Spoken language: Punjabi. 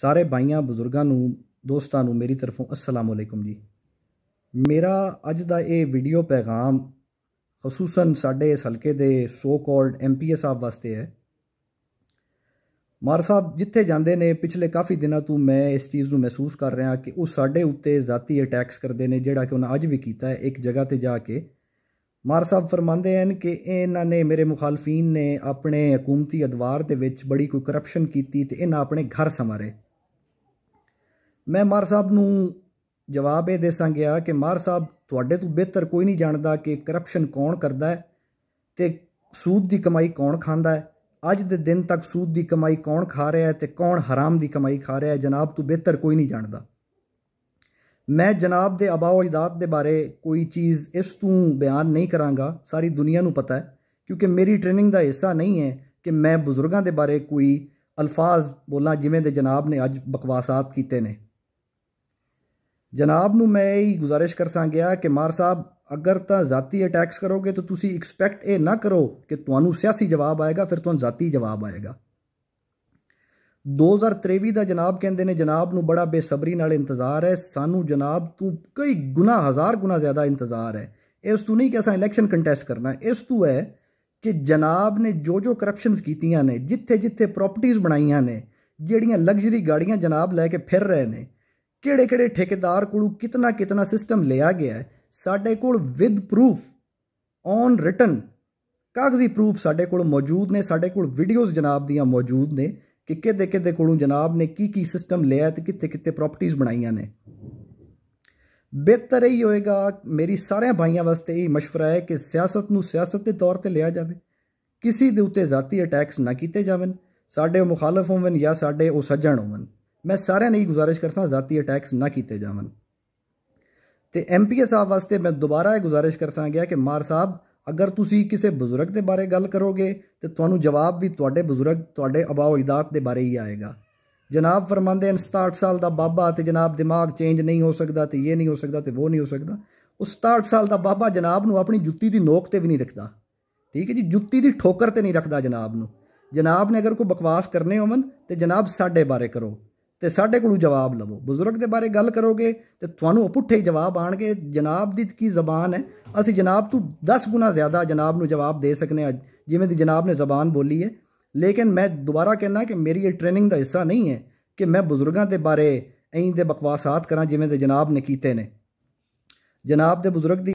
ਸਾਰੇ ਬਾਈਆਂ ਬਜ਼ੁਰਗਾਂ ਨੂੰ ਦੋਸਤਾਂ ਨੂੰ ਮੇਰੀ ਤਰਫੋਂ ਅਸਲਾਮ ਜੀ ਮੇਰਾ ਅੱਜ ਦਾ ਇਹ ਵੀਡੀਓ ਪੈਗਾਮ ਖਸੂਸਨ ਸਾਡੇ ਇਸ ਹਲਕੇ ਦੇ ਸੋ ਕਾਲਡ ਐਮਪੀਏ ਸਾਹਿਬ ਵਾਸਤੇ ਹੈ ਮਾਰ ਸਾਹਿਬ ਜਿੱਥੇ ਜਾਂਦੇ ਨੇ ਪਿਛਲੇ ਕਾਫੀ ਦਿਨਾਂ ਤੋਂ ਮੈਂ ਇਸ ਚੀਜ਼ ਨੂੰ ਮਹਿਸੂਸ ਕਰ ਰਿਹਾ ਕਿ ਉਹ ਸਾਡੇ ਉੱਤੇ ਜ਼ਾਤੀ ਅਟੈਕਸ ਕਰਦੇ ਨੇ ਜਿਹੜਾ ਕਿ ਉਹਨਾਂ ਅੱਜ ਵੀ ਕੀਤਾ ਹੈ ਇੱਕ ਜਗ੍ਹਾ ਤੇ ਜਾ ਕੇ ਮਾਰ ਸਾਹਿਬ ਫਰਮਾਉਂਦੇ ਹਨ ਕਿ ਇਹਨਾਂ ਨੇ ਮੇਰੇ ਮੁਖਾਲਫੀਨ ਨੇ ਆਪਣੇ ਹਕੂਮਤੀ ਅਦਵਾਰ ਦੇ ਵਿੱਚ ਬੜੀ ਕੋਈ ਕਰਪਸ਼ਨ ਕੀਤੀ ਤੇ ਇਹਨਾਂ ਆਪਣੇ ਘਰ ਸਮਾਰੇ ਮੈਂ ਮਾਰ ਸਾਹਿਬ ਨੂੰ ਜਵਾਬ ਇਹ ਦੇਸਾਂ ਗਿਆ ਕਿ ਮਾਰ ਸਾਹਿਬ ਤੁਹਾਡੇ ਤੋਂ ਬਿਹਤਰ ਕੋਈ ਨਹੀਂ ਜਾਣਦਾ ਕਿ ਕਰਪਸ਼ਨ ਕੌਣ ਕਰਦਾ ਹੈ ਤੇ ਸੂਦ ਦੀ ਕਮਾਈ ਕੌਣ ਖਾਂਦਾ ਹੈ ਅੱਜ ਦੇ ਦਿਨ ਤੱਕ ਸੂਦ ਦੀ ਕਮਾਈ ਕੌਣ ਖਾ ਰਿਹਾ ਹੈ ਤੇ ਕੌਣ ਹਰਾਮ ਦੀ ਕਮਾਈ ਖਾ ਰਿਹਾ ਹੈ ਜਨਾਬ ਤੂੰ ਬਿਹਤਰ ਕੋਈ ਨਹੀਂ ਜਾਣਦਾ ਮੈਂ ਜਨਾਬ ਦੇ ਅਬਾਉ ਅਜਦਾਦ ਦੇ ਬਾਰੇ ਕੋਈ ਚੀਜ਼ ਇਸ ਤੋਂ ਬਿਆਨ ਨਹੀਂ ਕਰਾਂਗਾ ਸਾਰੀ ਦੁਨੀਆ ਨੂੰ ਪਤਾ ਹੈ ਕਿਉਂਕਿ ਮੇਰੀ ਟ੍ਰੇਨਿੰਗ ਦਾ ਹਿੱਸਾ ਨਹੀਂ ਹੈ ਕਿ ਮੈਂ ਬਜ਼ੁਰਗਾਂ ਦੇ ਬਾਰੇ ਕੋਈ ਅਲਫਾਜ਼ ਬੋਲਾਂ ਜਿਵੇਂ ਦੇ ਜਨਾਬ ਨੇ ਅੱਜ ਬਕਵਾਸਾਤ ਕੀਤੇ ਨੇ ਜਨਾਬ ਨੂੰ ਮੈਂ ਇਹ ਗੁਜ਼ਾਰਿਸ਼ ਕਰ ਸੰਗਿਆ ਕਿ ਮਾਰ ਸਾਹਿਬ ਅਗਰ ਤਾਂ ਜ਼ਾਤੀ ਅਟੈਕਸ ਕਰੋਗੇ ਤਾਂ ਤੁਸੀਂ ਐਕਸਪੈਕਟ ਇਹ ਨਾ ਕਰੋ ਕਿ ਤੁਹਾਨੂੰ ਸਿਆਸੀ ਜਵਾਬ ਆਏਗਾ ਫਿਰ ਤੁਹਾਨੂੰ ਜ਼ਾਤੀ ਜਵਾਬ ਆਏਗਾ 2023 ਦਾ ਜਨਾਬ ਕਹਿੰਦੇ ਨੇ ਜਨਾਬ ਨੂੰ ਬੜਾ ਬੇਸਬਰੀ ਨਾਲ ਇੰਤਜ਼ਾਰ ਹੈ ਸਾਨੂੰ ਜਨਾਬ ਤੂੰ ਕਈ ਗੁਣਾ ਹਜ਼ਾਰ ਗੁਣਾ ਜ਼ਿਆਦਾ ਇੰਤਜ਼ਾਰ ਹੈ ਇਸ ਤੋਂ ਨਹੀਂ ਕਿ ਅਸਾਂ ਇਲੈਕਸ਼ਨ ਕੰਟੈਸਟ ਕਰਨਾ ਇਸ ਤੋਂ ਹੈ ਕਿ ਜਨਾਬ ਨੇ ਜੋ ਜੋ ਕਰਪਸ਼ਨਸ ਕੀਤੀਆਂ ਨੇ ਜਿੱਥੇ ਜਿੱਥੇ ਪ੍ਰਾਪਰਟੀਆਂ ਬਣਾਈਆਂ ਨੇ ਜਿਹੜੀਆਂ ਲਗਜ਼ਰੀ ਗਾੜੀਆਂ ਜਨਾਬ ਲੈ ਕੇ ਫਿਰ ਰਹੇ ਨੇ ਕਿਹੜੇ ਕਿਹੜੇ ਠੇਕੇਦਾਰ ਕੋਲੋਂ ਕਿਤਨਾ ਕਿਤਨਾ ਸਿਸਟਮ ਲਿਆ ਗਿਆ ਹੈ ਸਾਡੇ ਕੋਲ ਵਿਦ ਪ੍ਰੂਫ ਔਨ ਰਿਟਨ ਕਾਗਜ਼ੀ ਪ੍ਰੂਫ ਸਾਡੇ ਕੋਲ ਮੌਜੂਦ ਨੇ ਸਾਡੇ ਕੋਲ ਵੀਡੀਓਜ਼ ਜਨਾਬ ਦੀਆਂ ਮੌਜੂਦ ਨੇ ਕਿ ਕਿਤੇ ਕਿਤੇ ਕੋਲੋਂ ਜਨਾਬ ਨੇ ਕੀ ਕੀ ਸਿਸਟਮ ਲਿਆ ਤੇ ਕਿੱਥੇ ਕਿੱਥੇ ਪ੍ਰਾਪਰਟੀਆਂ ਬਣਾਈਆਂ ਨੇ ਬਿਹਤਰ ਹੀ ਹੋਏਗਾ ਮੇਰੀ ਸਾਰਿਆਂ ਭਾਈਆਂ ਵਾਸਤੇ ਇਹ مشਵਰਾ ਹੈ ਕਿ ਸਿਆਸਤ ਨੂੰ ਸਿਆਸਤ ਦੇ ਤੌਰ ਤੇ ਲਿਆ ਜਾਵੇ ਕਿਸੇ ਦੇ ਉੱਤੇ ਜ਼ਾਤੀ ਅਟੈਕਸ ਨਾ ਕੀਤੇ ਜਾਵਨ ਸਾਡੇ ਮੁਖਾਲਫ ਹੋਵਨ ਜਾਂ ਸਾਡੇ ਉਹ ਸੱਜਣ ਹੋਵਨ ਮੈਂ ਸਾਰਿਆਂ ਨੂੰ ਗੁਜ਼ਾਰਿਸ਼ ਕਰਸਾਂ ਜ਼ਾਤੀ ਅਟੈਕਸ ਨਾ ਕੀਤੇ ਜਾਵਨ ਤੇ ਐਮਪੀਏ ਸਾਹਿਬ ਵਾਸਤੇ ਮੈਂ ਦੁਬਾਰਾ ਇਹ ਗੁਜ਼ਾਰਿਸ਼ ਕਰਸਾਂ ਗਿਆ ਕਿ ਮਾਰ ਸਾਹਿਬ ਅਗਰ ਤੁਸੀਂ ਕਿਸੇ ਬਜ਼ੁਰਗ ਦੇ ਬਾਰੇ ਗੱਲ ਕਰੋਗੇ ਤੇ ਤੁਹਾਨੂੰ ਜਵਾਬ ਵੀ ਤੁਹਾਡੇ ਬਜ਼ੁਰਗ ਤੁਹਾਡੇ ਅਬਾਓ ਇਦਾਤ ਦੇ ਬਾਰੇ ਹੀ ਆਏਗਾ ਜਨਾਬ ਫਰਮਾਉਂਦੇ ਹਨ 67 ਸਾਲ ਦਾ ਬਾਬਾ ਤੇ ਜਨਾਬ ਦਿਮਾਗ ਚੇਂਜ ਨਹੀਂ ਹੋ ਸਕਦਾ ਤੇ ਇਹ ਨਹੀਂ ਹੋ ਸਕਦਾ ਤੇ ਉਹ ਨਹੀਂ ਹੋ ਸਕਦਾ ਉਸ 67 ਸਾਲ ਦਾ ਬਾਬਾ ਜਨਾਬ ਨੂੰ ਆਪਣੀ ਜੁੱਤੀ ਦੀ ਨੋਕ ਤੇ ਵੀ ਨਹੀਂ ਰੱਖਦਾ ਠੀਕ ਹੈ ਜੀ ਜੁੱਤੀ ਦੀ ਠੋਕਰ ਤੇ ਨਹੀਂ ਰੱਖਦਾ ਜਨਾਬ ਨੂੰ ਜਨਾਬ ਨੇ ਅਗਰ ਕੋਈ ਬਕਵਾਸ ਕਰਨੇ ਹੋਵਨ ਤੇ ਜਨਾਬ ਸਾਡੇ ਬਾਰੇ ਕਰੋ ਤੇ ਸਾਡੇ ਕੋਲੋਂ ਜਵਾਬ ਲਵੋ ਬਜ਼ੁਰਗ ਦੇ ਬਾਰੇ ਗੱਲ ਕਰੋਗੇ ਤੇ ਤੁਹਾਨੂੰ ਪੁੱਠੇ ਜਵਾਬ ਆਣਗੇ ਜਨਾਬ ਦੀ ਕੀ ਜ਼ਬਾਨ ਹੈ असी जनाब तू दस गुना ज़्यादा जनाब न जवाब दे सकने जिमें जनाब ने जबान बोली है लेकिन मैं दोबारा कहना कि मेरी ये ट्रेनिंग का हिस्सा नहीं है कि मैं बुजुर्गों के बारे अ बकवासात करा जिमें जनाब ने किए ने जनाब के बुजुर्ग